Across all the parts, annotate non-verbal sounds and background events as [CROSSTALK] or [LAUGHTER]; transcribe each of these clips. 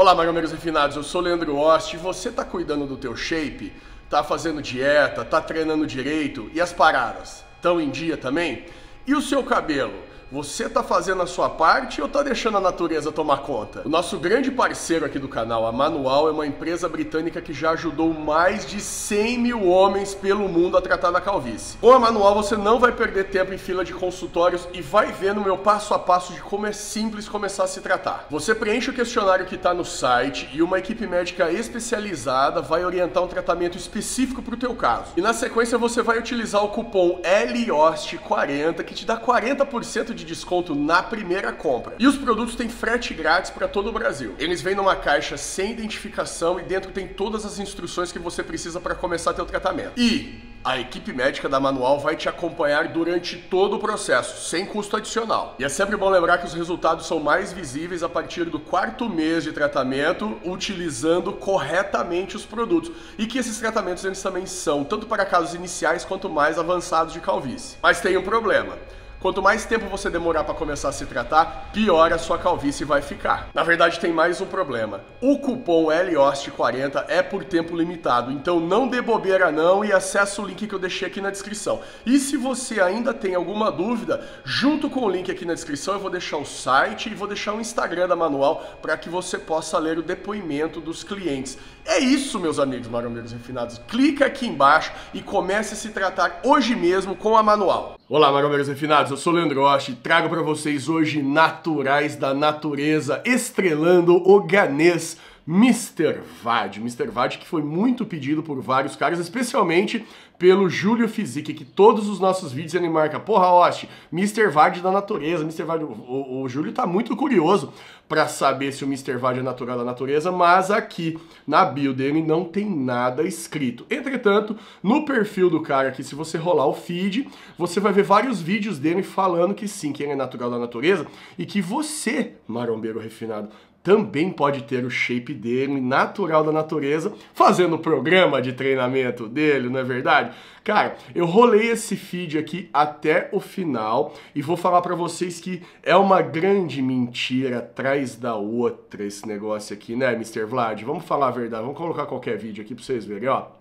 Olá, maromeiros refinados, eu sou Leandro Ost. Você tá cuidando do teu shape? Tá fazendo dieta? Tá treinando direito? E as paradas? Tão em dia também? E o seu cabelo? Você tá fazendo a sua parte ou tá deixando a natureza tomar conta? O nosso grande parceiro aqui do canal, a Manual, é uma empresa britânica que já ajudou mais de 100 mil homens pelo mundo a tratar da calvície. Com a Manual você não vai perder tempo em fila de consultórios e vai ver no meu passo a passo de como é simples começar a se tratar. Você preenche o questionário que está no site e uma equipe médica especializada vai orientar um tratamento específico para o teu caso. E na sequência você vai utilizar o cupom LIOST40 que te dá 40% de de desconto na primeira compra. E os produtos têm frete grátis para todo o Brasil. Eles vêm numa caixa sem identificação e dentro tem todas as instruções que você precisa para começar teu tratamento. E a equipe médica da Manual vai te acompanhar durante todo o processo, sem custo adicional. E é sempre bom lembrar que os resultados são mais visíveis a partir do quarto mês de tratamento, utilizando corretamente os produtos. E que esses tratamentos eles também são tanto para casos iniciais quanto mais avançados de calvície. Mas tem um problema. Quanto mais tempo você demorar para começar a se tratar, pior a sua calvície vai ficar. Na verdade, tem mais um problema. O cupom LOST40 é por tempo limitado, então não dê bobeira não e acessa o link que eu deixei aqui na descrição. E se você ainda tem alguma dúvida, junto com o link aqui na descrição eu vou deixar o site e vou deixar o Instagram da Manual para que você possa ler o depoimento dos clientes. É isso, meus amigos marombeiros refinados. Clica aqui embaixo e comece a se tratar hoje mesmo com a Manual. Olá, marombeiros refinados eu sou Leandro Osh e trago para vocês hoje Naturais da Natureza, estrelando o Ganês Mr. Vad. Mr. Vad que foi muito pedido por vários caras, especialmente pelo Júlio Fizique, que todos os nossos vídeos ele marca, porra, Oste, Mr. Vad da natureza, Mr. Vard, o, o, o Júlio tá muito curioso para saber se o Mr. Vad é natural da natureza, mas aqui na bio dele não tem nada escrito. Entretanto, no perfil do cara aqui, se você rolar o feed, você vai ver vários vídeos dele falando que sim, que ele é natural da natureza e que você, marombeiro refinado, também pode ter o shape dele, natural da natureza, fazendo o programa de treinamento dele, não é verdade? Cara, eu rolei esse feed aqui até o final e vou falar para vocês que é uma grande mentira atrás da outra esse negócio aqui, né, Mr. Vlad? Vamos falar a verdade, vamos colocar qualquer vídeo aqui para vocês verem, ó.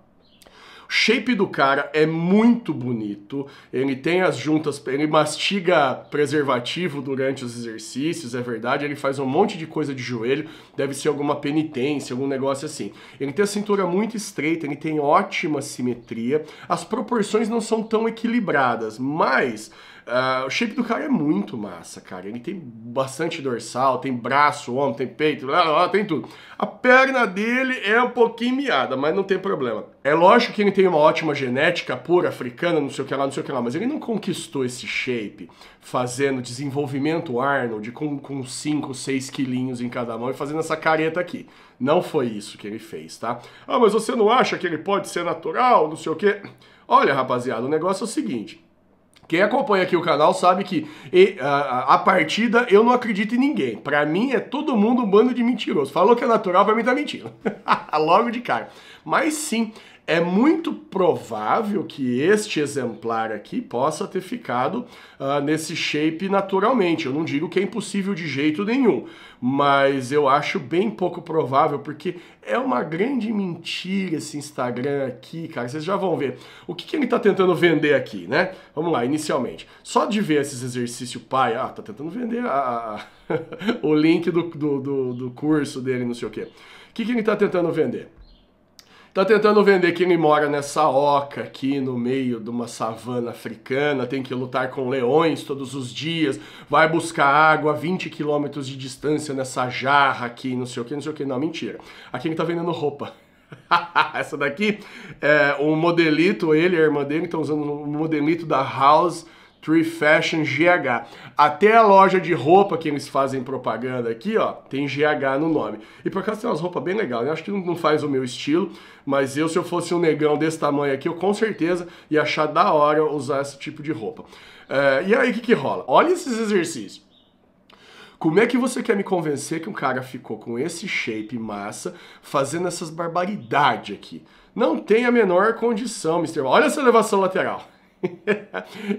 O shape do cara é muito bonito. Ele tem as juntas, ele mastiga preservativo durante os exercícios, é verdade. Ele faz um monte de coisa de joelho, deve ser alguma penitência, algum negócio assim. Ele tem a cintura muito estreita, ele tem ótima simetria. As proporções não são tão equilibradas, mas Uh, o shape do cara é muito massa, cara. Ele tem bastante dorsal, tem braço, ombro, tem peito, lá, lá, tem tudo. A perna dele é um pouquinho miada, mas não tem problema. É lógico que ele tem uma ótima genética pura africana, não sei o que lá, não sei o que lá, mas ele não conquistou esse shape fazendo desenvolvimento Arnold com, com 5, 6 quilinhos em cada mão e fazendo essa careta aqui. Não foi isso que ele fez, tá? Ah, mas você não acha que ele pode ser natural, não sei o que? Olha, rapaziada, o negócio é o seguinte. Quem acompanha aqui o canal sabe que e, a, a, partida eu não acredito em ninguém. Para mim é todo mundo um bando de mentiroso. Falou que é natural, vai mim tá mentindo. Logo de cara. Mas sim, é muito provável que este exemplar aqui possa ter ficado uh, nesse shape naturalmente. Eu não digo que é impossível de jeito nenhum, mas eu acho bem pouco provável, porque é uma grande mentira esse Instagram aqui, cara. Vocês já vão ver. O que, que ele está tentando vender aqui, né? Vamos lá, inicialmente. Só de ver esses exercícios pai, ah, tá tentando vender a... [LAUGHS] o link do, do, do, do curso dele, não sei o quê. O que, que ele está tentando vender? Tá tentando vender que ele mora nessa oca aqui no meio de uma savana africana, tem que lutar com leões todos os dias, vai buscar água a 20 quilômetros de distância nessa jarra aqui, não sei o que, não sei o que. Não, mentira. Aqui ele tá vendendo roupa. [LAUGHS] Essa daqui é um modelito, ele e a irmã dele estão usando um modelito da House Tree Fashion GH. Até a loja de roupa que eles fazem propaganda aqui, ó, tem GH no nome. E por acaso tem umas roupas bem legais, né? Acho que não faz o meu estilo, mas eu, se eu fosse um negão desse tamanho aqui, eu com certeza ia achar da hora usar esse tipo de roupa. É, e aí, o que, que rola? Olha esses exercícios. Como é que você quer me convencer que um cara ficou com esse shape massa fazendo essas barbaridades aqui? Não tem a menor condição, Mr. Olha essa elevação lateral. [LAUGHS]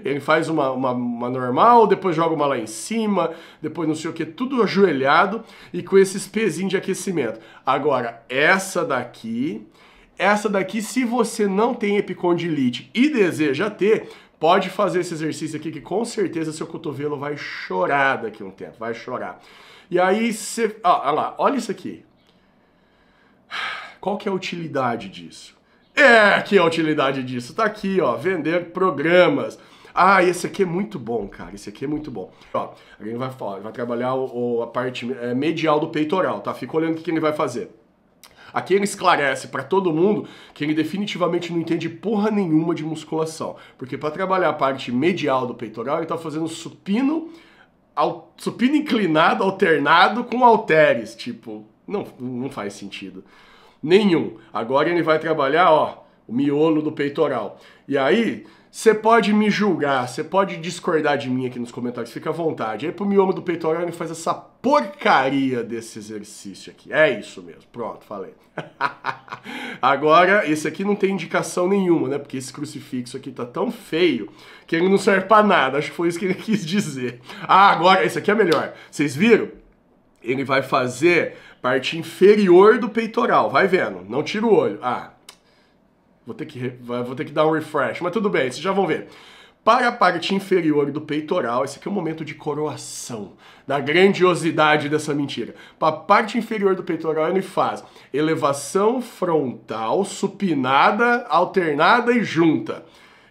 ele faz uma, uma, uma, normal, depois joga uma lá em cima, depois não sei o que, tudo ajoelhado e com esses pezinhos de aquecimento. Agora, essa daqui, essa daqui, se você não tem epicondilite e deseja ter, pode fazer esse exercício aqui que com certeza seu cotovelo vai chorar daqui um tempo, vai chorar. E aí você, olha lá, olha isso aqui. Qual que é a utilidade disso? É, que a utilidade disso tá aqui, ó, vender programas. Ah, esse aqui é muito bom, cara. Esse aqui é muito bom. Ó, alguém vai falar, vai trabalhar o, o, a parte é, medial do peitoral, tá? Fica olhando o que, que ele vai fazer. Aqui ele esclarece para todo mundo que ele definitivamente não entende porra nenhuma de musculação, porque para trabalhar a parte medial do peitoral ele tá fazendo supino, al, supino inclinado alternado com halteres, tipo, não, não faz sentido. Nenhum. Agora ele vai trabalhar, ó, o miolo do peitoral. E aí, você pode me julgar, você pode discordar de mim aqui nos comentários, fica à vontade. Aí pro miolo do peitoral ele faz essa porcaria desse exercício aqui. É isso mesmo, pronto, falei. [LAUGHS] Agora, esse aqui não tem indicação nenhuma, né? Porque esse crucifixo aqui tá tão feio que ele não serve pra nada. Acho que foi isso que ele [LAUGHS] quis dizer. Ah, agora, esse aqui é melhor. Vocês viram? ele vai fazer parte inferior do peitoral. Vai vendo, não tira o olho. Ah, vou ter que, vou ter que dar um refresh, mas tudo bem, vocês já vão ver. Para a parte inferior do peitoral, esse aqui é o momento de coroação, da grandiosidade dessa mentira. Para a parte inferior do peitoral, ele faz elevação frontal, supinada, alternada e junta.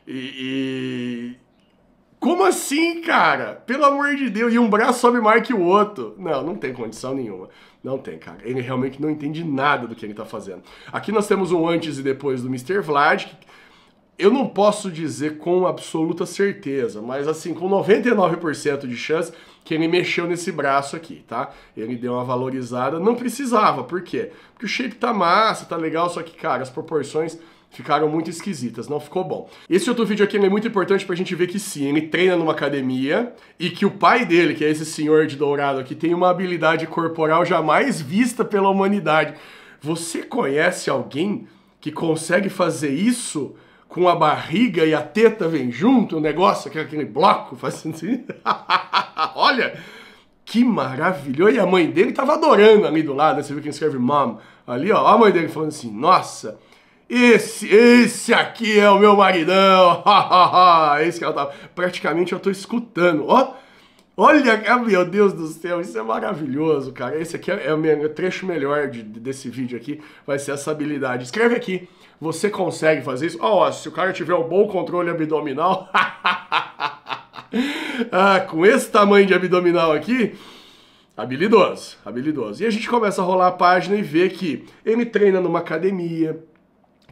e como assim, cara? Pelo amor de Deus, e um braço sobe mais que o outro. Não, não tem condição nenhuma. Não tem, cara. Ele realmente não entende nada do que ele tá fazendo. Aqui nós temos um antes e depois do Mr. Vlad. Eu não posso dizer com absoluta certeza, mas assim, com 99% de chance que ele mexeu nesse braço aqui, tá? Ele deu uma valorizada. Não precisava, por quê? Porque o shape tá massa, tá legal, só que, cara, as proporções ficaram muito esquisitas, não ficou bom. Esse outro vídeo aqui é muito importante pra gente ver que sim, ele treina numa academia e que o pai dele, que é esse senhor de dourado aqui, tem uma habilidade corporal jamais vista pela humanidade. Você conhece alguém que consegue fazer isso com a barriga e a teta vem junto, o negócio, aquele bloco fazendo assim? [LAUGHS] Olha! Que maravilhoso! E a mãe dele tava adorando ali do lado, né? Você viu quem escreve mom ali, ó. A mãe dele falando assim: nossa, esse, esse aqui é o meu maridão. [LAUGHS] esse que ela tá. Praticamente eu tô escutando. Ó. Olha, é, meu Deus do céu, isso é maravilhoso, cara. Esse aqui é, é o meu trecho melhor de, desse vídeo aqui, vai ser essa habilidade. Escreve aqui, você consegue fazer isso? Ó, oh, se o cara tiver um bom controle abdominal, [LAUGHS] ah, com esse tamanho de abdominal aqui, habilidoso, habilidoso. E a gente começa a rolar a página e vê que ele treina numa academia,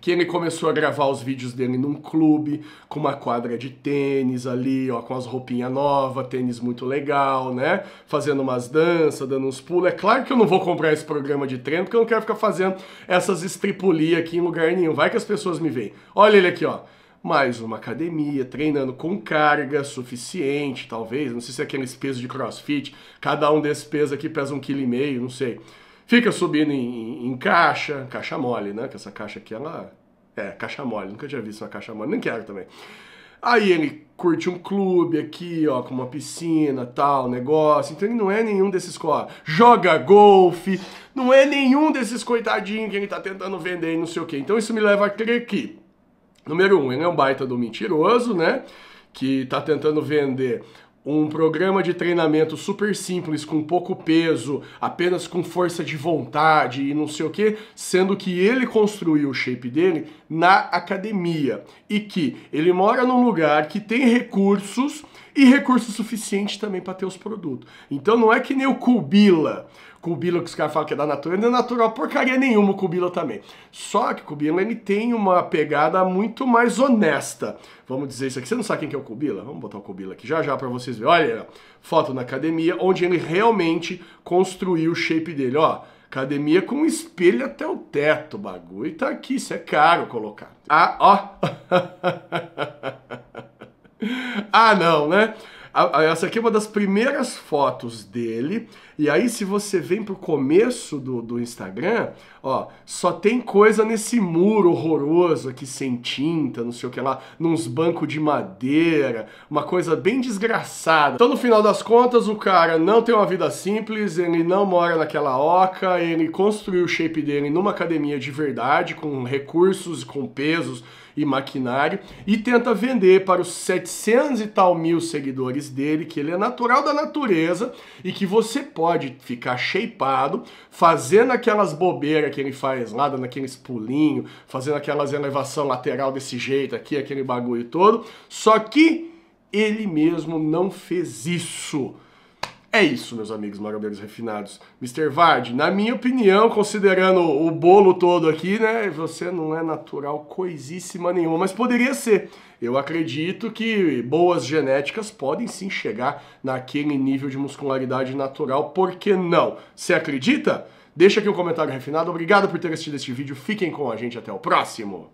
que ele começou a gravar os vídeos dele num clube, com uma quadra de tênis ali, ó, com as roupinhas novas, tênis muito legal, né? Fazendo umas danças, dando uns pulos. É claro que eu não vou comprar esse programa de treino, porque eu não quero ficar fazendo essas estripulias aqui em lugar nenhum. Vai que as pessoas me veem. Olha ele aqui, ó mais uma academia, treinando com carga suficiente, talvez, não sei se é aqueles pesos de crossfit, cada um desses pesos aqui pesa um quilo e meio, não sei. Fica subindo em, em, caixa, caixa mole, né? Que essa caixa aqui, ela. É, caixa mole, nunca tinha visto uma caixa mole, nem quero também. Aí ele curte um clube aqui, ó, com uma piscina, tal, negócio. Então ele não é nenhum desses, ó, joga golfe, não é nenhum desses coitadinhos que ele tá tentando vender e não sei o quê. Então isso me leva a crer que, número um, ele é um baita do mentiroso, né? Que tá tentando vender um programa de treinamento super simples, com pouco peso, apenas com força de vontade e não sei o que, sendo que ele construiu o shape dele na academia e que ele mora num lugar que tem recursos e recursos suficientes também para ter os produtos. Então não é que nem o Cubila. Cubila que os caras falam que é da natureza, não é natural porcaria nenhuma o Cubila também. Só que o Cubila ele tem uma pegada muito mais honesta. Vamos dizer isso aqui. Você não sabe quem que é o Cubila? Vamos botar o Cubila aqui já já para vocês verem. Olha, foto na academia onde ele realmente construiu o shape dele, ó Academia com um espelho até o teto, bagulho. Tá aqui, isso é caro colocar. Ah, ó. [LAUGHS] ah, não, né? Essa aqui é uma das primeiras fotos dele. E aí, se você vem pro começo do, do Instagram, ó, só tem coisa nesse muro horroroso aqui, sem tinta, não sei o que lá, nos bancos de madeira, uma coisa bem desgraçada. Então, no final das contas, o cara não tem uma vida simples, ele não mora naquela oca, ele construiu o shape dele numa academia de verdade, com recursos, com pesos e maquinário e tenta vender para os 700 e tal mil seguidores dele que ele é natural da natureza e que você pode ficar shapeado fazendo aquelas bobeiras que ele faz lá, dando aqueles pulinhos, fazendo aquelas elevação lateral desse jeito aqui, aquele bagulho todo, só que ele mesmo não fez isso. É isso, meus amigos maravilhosos refinados. Mr. Vard, na minha opinião, considerando o bolo todo aqui, né, você não é natural coisíssima nenhuma, mas poderia ser. Eu acredito que boas genéticas podem sim chegar naquele nível de muscularidade natural, por que não? Você acredita? Deixa aqui um comentário refinado. Obrigado por ter assistido este vídeo. Fiquem com a gente até o próximo.